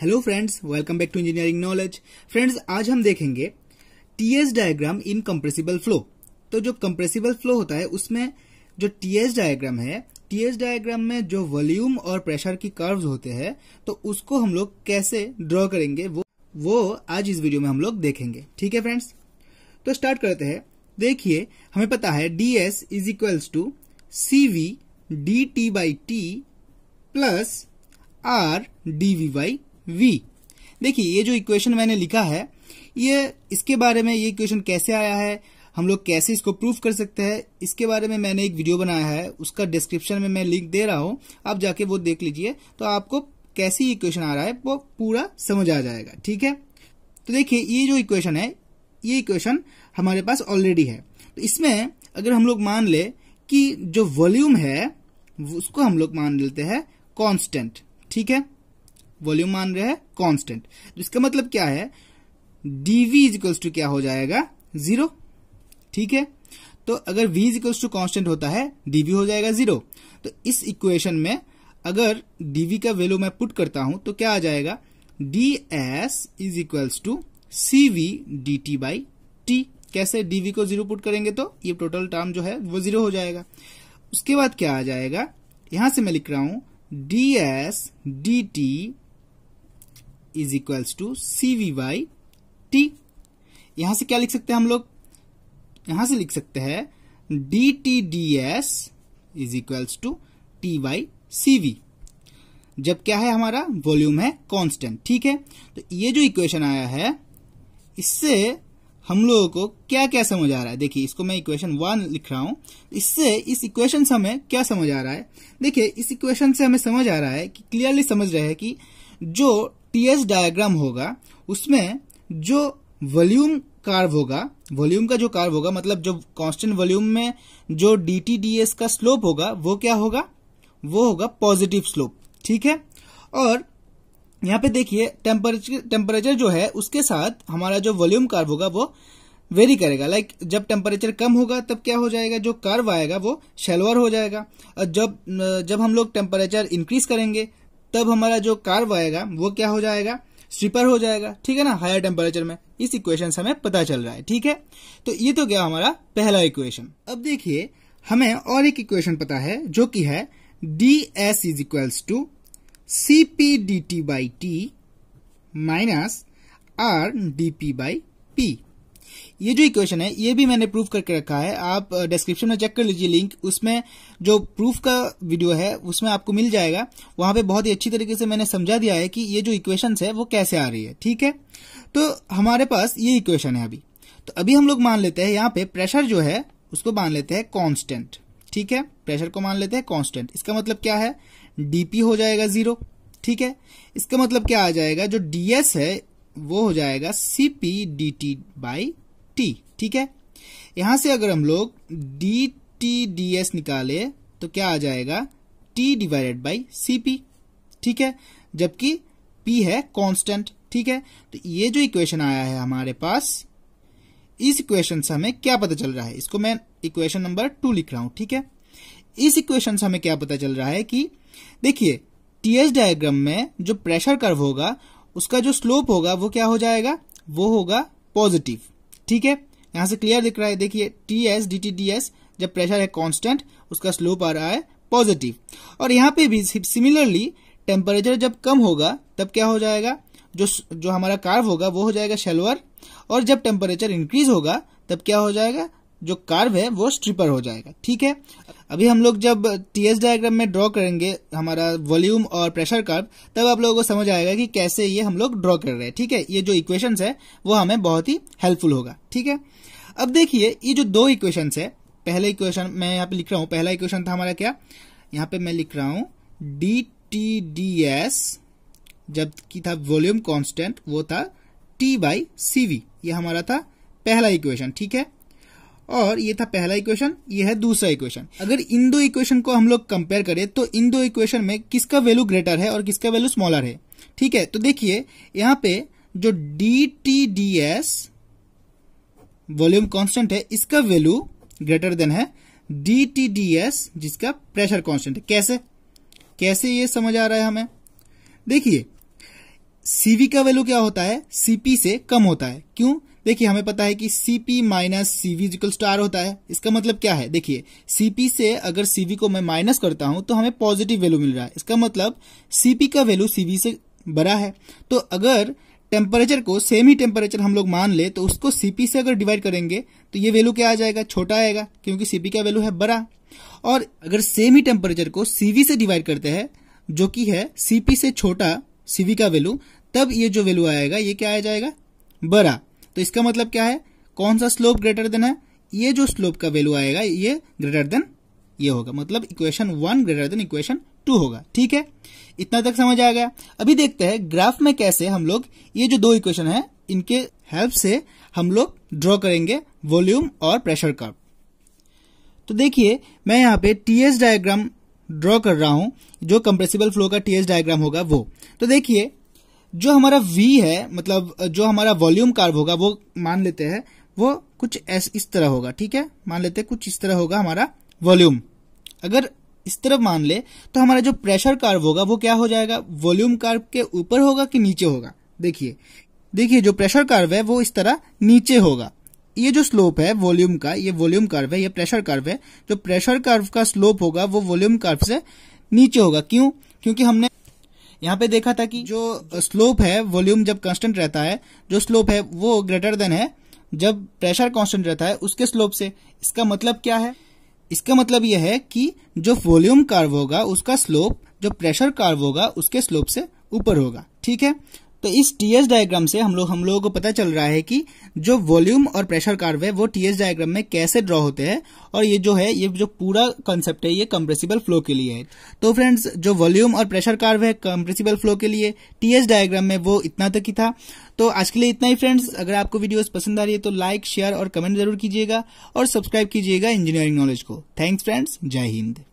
hello friends welcome back to engineering knowledge friends आज हम देखेंगे TS diagram in compressible flow तो जो कंप्रेसिबल फ्लो होता है उसमें जो टीएस डायग्राम है टीएस डायग्राम में जो वॉल्यूम और प्रेशर की कर्व्स होते हैं तो उसको हम लोग कैसे ड्रॉ करेंगे वो वो आज इस वीडियो में हम लोग देखेंगे ठीक है फ्रेंड्स तो स्टार्ट करते हैं देखिए हमें पता है D S is equals to C V D T by T plus R D V by V देखिए ये जो इक्वेशन मैंने लिखा है ये इसके बारे में ये इक्वेशन कैसे आया है हम लोग कैसे इसको प्रूफ कर सकते हैं इसके बारे में मैंने एक वीडियो बनाया है उसका डिस्क्रिप्शन में मैं लिंक दे रहा हूं आप जाके वो देख लीजिए तो आपको कैसी इक्वेशन आ रहा है वो पूरा समझ आ जाएगा ठीक है तो देखिए ये जो इक्वेशन है ये इक्वेशन हमारे पास ऑलरेडी है तो इसमें अगर हम लोग मान ले कि जो वॉल्यूम है उसको हम लोग मान लेते हैं कॉन्स्टेंट ठीक है वॉल्यूम मान रहे हैं कांस्टेंट तो इसका मतलब क्या है डीवी इजिकल्स टू क्या हो जाएगा जीरो ठीक है तो अगर v इजिकल्स टू कॉन्स्टेंट होता है dv हो जाएगा जीरो तो इस इक्वेशन में अगर dv का वैल्यू मैं पुट करता हूं तो क्या आ जाएगा D S is equals to C V D T by T कैसे डीवी को जीरो पुट करेंगे तो ये टोटल टर्म जो है वो जीरो हो जाएगा उसके बाद क्या आ जाएगा यहां से मैं लिख रहा हूं D S D T is equals to C V by T यहां से क्या लिख सकते हैं हम लोग यहां से लिख सकते हैं D T D S is equals to T by C V जब क्या है हमारा वॉल्यूम है कांस्टेंट ठीक है तो ये जो इक्वेशन आया है इससे हम लोगों को क्या क्या समझ आ रहा है देखिए इसको मैं इक्वेशन वन लिख रहा हूं इससे इस इक्वेशन से हमें क्या समझ आ रहा है देखिए इस इक्वेशन से हमें समझ आ रहा है कि क्लियरली समझ रहे हैं कि जो टीएस डायग्राम होगा उसमें जो वॉल्यूम कार्व होगा वॉल्यूम का जो कार्व होगा मतलब जो कांस्टेंट वॉल्यूम में जो डीटीडीएस का स्लोप होगा वो क्या होगा वो होगा पॉजिटिव स्लोप ठीक है और यहाँ पे देखिए टेम्परेचर टेम्परेचर जो है उसके साथ हमारा जो वॉल्यूम कार्व होगा वो वेरी करेगा लाइक जब टेम्परेचर कम होगा तब क्या हो जाएगा जो कर्व आएगा वो शेलवर हो जाएगा और जब जब हम लोग टेम्परेचर इंक्रीज करेंगे तब हमारा जो कार्व आएगा वो क्या हो जाएगा स्वीपर हो जाएगा ठीक है ना हायर टेम्परेचर में इस इक्वेशन से हमें पता चल रहा है ठीक है तो ये तो क्या हमारा पहला इक्वेशन अब देखिए हमें और एक इक्वेशन पता है जो कि है D S is equals to C P D T by T minus R D P by P ये जो इक्वेशन है ये भी मैंने प्रूफ करके रखा है आप डिस्क्रिप्शन uh, में चेक कर लीजिए लिंक उसमें जो प्रूफ का वीडियो है उसमें आपको मिल जाएगा वहां पे बहुत ही अच्छी तरीके से मैंने समझा दिया है कि ये जो इक्वेशन है वो कैसे आ रही है ठीक है तो हमारे पास ये इक्वेशन है अभी तो अभी हम लोग मान लेते हैं यहाँ पे प्रेशर जो है उसको मान लेते हैं कॉन्स्टेंट ठीक है प्रेशर को मान लेते हैं कॉन्स्टेंट इसका मतलब क्या है डीपी हो जाएगा जीरो ठीक है इसका मतलब क्या आ जाएगा जो डीएस है वो हो जाएगा CP D T by T ठीक है यहां से अगर हम लोग डी टी डी एस निकाले तो क्या आ जाएगा टी डिवाइडेड बाई पी ठीक है जबकि पी है कांस्टेंट ठीक है तो ये जो इक्वेशन आया है हमारे पास इस इक्वेशन से हमें क्या पता चल रहा है इसको मैं इक्वेशन नंबर टू लिख रहा हूं ठीक है इस इक्वेशन से हमें क्या पता चल रहा है कि देखिए टीएस डायग्राम में जो प्रेशर कर्व होगा उसका जो स्लोप होगा वो क्या हो जाएगा वो होगा पॉजिटिव ठीक है यहां से क्लियर दिख रहा है देखिए T S D T D S जब प्रेशर है कांस्टेंट उसका स्लोप आ रहा है पॉजिटिव और यहां पे भी सिमिलरली टेम्परेचर जब कम होगा तब क्या हो जाएगा जो जो हमारा कार्व होगा वो हो जाएगा शेलवर और जब टेम्परेचर इंक्रीज होगा तब क्या हो जाएगा जो कार्व है वो स्ट्रिपर हो जाएगा ठीक है अभी हम लोग जब टी एस डायग्राम में ड्रॉ करेंगे हमारा वॉल्यूम और प्रेशर कार्व तब आप लोगों को समझ आएगा कि कैसे ये हम लोग ड्रॉ कर रहे हैं ठीक है ये जो इक्वेशन है वो हमें बहुत ही हेल्पफुल होगा ठीक है अब देखिए ये जो दो इक्वेशन है पहले इक्वेशन मैं यहाँ पे लिख रहा हूँ पहला इक्वेशन था हमारा क्या यहाँ पे मैं लिख रहा हूँ डी टी डी एस जबकि था वॉल्यूम कॉन्स्टेंट वो था टी बाई सी वी ये हमारा था पहला इक्वेशन ठीक है और ये था पहला इक्वेशन ये है दूसरा इक्वेशन अगर इन दो इक्वेशन को हम लोग कंपेयर करें तो इन दो इक्वेशन में किसका वैल्यू ग्रेटर है और किसका वैल्यू स्मॉलर है ठीक है तो देखिए यहां पे जो D T D S volume constant है इसका वैल्यू ग्रेटर देन है डी टी डी एस जिसका प्रेशर कॉन्स्टेंट है कैसे कैसे ये समझ आ रहा है हमें देखिए सीवी का वैल्यू क्या होता है सीपी से कम होता है क्यों देखिए हमें पता है कि CP minus CV equal star होता है इसका मतलब क्या है देखिए सीपी से अगर सीवी को मैं माइनस करता हूं तो हमें पॉजिटिव वैल्यू मिल रहा है इसका मतलब सीपी का वैल्यू सीवी से बड़ा है तो अगर टेम्परेचर को सेम ही टेम्परेचर हम लोग मान ले तो उसको सीपी से अगर डिवाइड करेंगे तो ये वैल्यू क्या आ जाएगा छोटा आएगा क्योंकि सीपी का वैल्यू है बड़ा और अगर सेम ही टेम्परेचर को सीवी से डिवाइड करते हैं जो कि है सीपी से छोटा सीवी का वैल्यू तब ये जो वैल्यू आएगा ये क्या आ जाएगा बड़ा तो इसका मतलब क्या है कौन सा स्लोप ग्रेटर देन है ये जो स्लोप का वैल्यू आएगा ये ग्रेटर देन ये होगा मतलब equation one greater than equation two होगा ठीक है इतना तक समझ आ गया अभी देखते हैं ग्राफ में कैसे हम लोग ये जो दो इक्वेशन है इनके हेल्प से हम लोग ड्रॉ करेंगे वॉल्यूम और प्रेशर कर्व तो देखिए मैं यहाँ पे टीएस डायग्राम ड्रॉ कर रहा हूं जो कंप्रेसिबल फ्लो का टीएस डायग्राम होगा वो तो देखिए जो हमारा V है मतलब जो हमारा वॉल्यूम कार्व होगा वो मान लेते हैं वो कुछ एस इस तरह होगा ठीक है मान लेते हैं कुछ इस तरह होगा हमारा वॉल्यूम अगर इस तरफ मान ले तो हमारा जो प्रेशर कार्व होगा वो क्या हो जाएगा वॉल्यूम कार्व के ऊपर होगा कि नीचे होगा देखिए देखिए जो प्रेशर कार्व है वो इस तरह नीचे होगा ये जो स्लोप है वॉल्यूम का ये वॉल्यूम कार्व है ये प्रेशर कार्व है जो प्रेशर कार्व का स्लोप होगा वो वॉल्यूम कार्व से नीचे होगा क्यों क्योंकि हमने यहाँ पे देखा था कि जो स्लोप है वॉल्यूम जब कांस्टेंट रहता है जो स्लोप है वो ग्रेटर देन है जब प्रेशर कांस्टेंट रहता है उसके स्लोप से इसका मतलब क्या है इसका मतलब यह है कि जो वॉल्यूम कार्व होगा उसका स्लोप जो प्रेशर कार्व होगा उसके स्लोप से ऊपर होगा ठीक है तो इस टीएस डायग्राम से हम लोग हम लोगों को पता चल रहा है कि जो वॉल्यूम और प्रेशर कार्व है वो टीएस डायग्राम में कैसे ड्रॉ होते हैं और ये जो है ये जो पूरा कॉन्सेप्ट है ये कंप्रेसिबल फ्लो के लिए है तो फ्रेंड्स जो वॉल्यूम और प्रेशर कार्व है कंप्रेसिबल फ्लो के लिए टीएस डायग्राम में वो इतना तक ही था तो आज के लिए इतना ही फ्रेंड्स अगर आपको वीडियो पसंद आ रही है तो लाइक शेयर और कमेंट जरूर कीजिएगा और सब्सक्राइब कीजिएगा इंजीनियरिंग नॉलेज को थैंक्स फ्रेंड्स जय हिंद